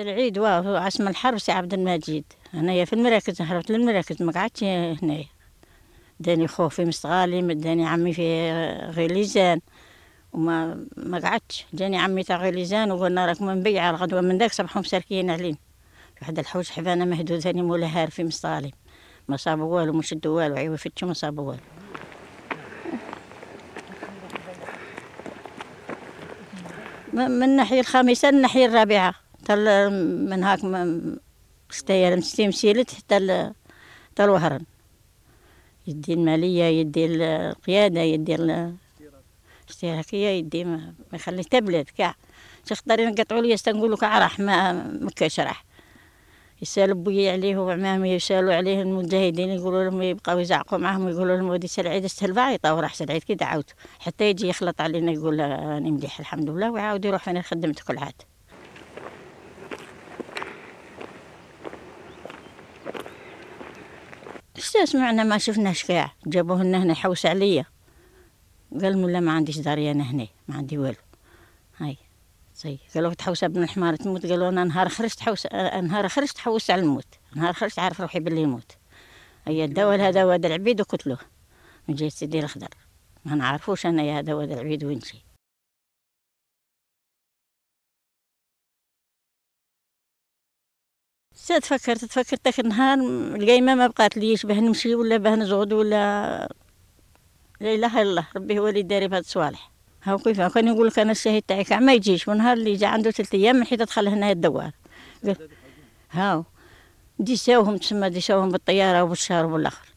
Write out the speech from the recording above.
العيد واه عاصم الحرب سي عبد المجيد هنايا في المراكز هربت للمراكز ما قعدتش هنايا داني خوفي في مستغالي داني عمي في غليزان وما ما قعدتش جاني عمي تاع غليزان وقلنا راك ما نبيع الغدوه من داك صباح مساركين علينا في واحد الحوش حفانه مهدود هاني مولا هار في مستغالي ما صابوا والو ما شدوا والو عيوا فتشو ما صابوا والو من الناحيه الخامسه للناحيه الرابعه حتى من هاك ستيال مستي مسيلت حتى حتى الوهران يدي المالية يدي القيادة يدي الاشتراكية يدي ما يخلي حتى بلاد كاع تختارين نقطعوا لي تنقولوا كاع راح ما مكاش راح يسالوا بويا عليه وعمامي يسالوا عليه المجاهدين يقولوا لهم يبقاو يزعقوا معاهم يقولوا لهم ودي العيد استلفا وراح سال العيد كي دعوت حتى يجي يخلط علينا يقول راني مليح الحمد لله ويعاود يروح فين خدمتك العاد استسمعنا ما شفناش كاع جابوه لنا هنا يحوس عليا قال مولا ما عنديش داري انا هنا ما عندي والو هاي زي قالوا تحوس ابن الحمار تموت قالوا انا نهار خرجت حوس نهار خرجت حوس على الموت نهار خرجت عارف روحي باللي نموت هيا الدواء هذا واد العبيد وقتلوه من جهه سيدي الخضر ما نعرفوش انايا هذا واد العبيد وين جاي تفكرت تفكرت ذاك النهار القايمة ما بقات ليش باه نمشي ولا باه نزغد ولا لا اله الا الله ربي هو اللي داري بهاد الصوالح هاو كيف كان يقول لك انا الشهيد تاعي كاع ما يجيش ونهار اللي جا عنده ثلاث ايام حيت دخل هنايا الدوار هاو ديساوهم تسمى ديساوهم بالطياره وبالشهر وبالاخر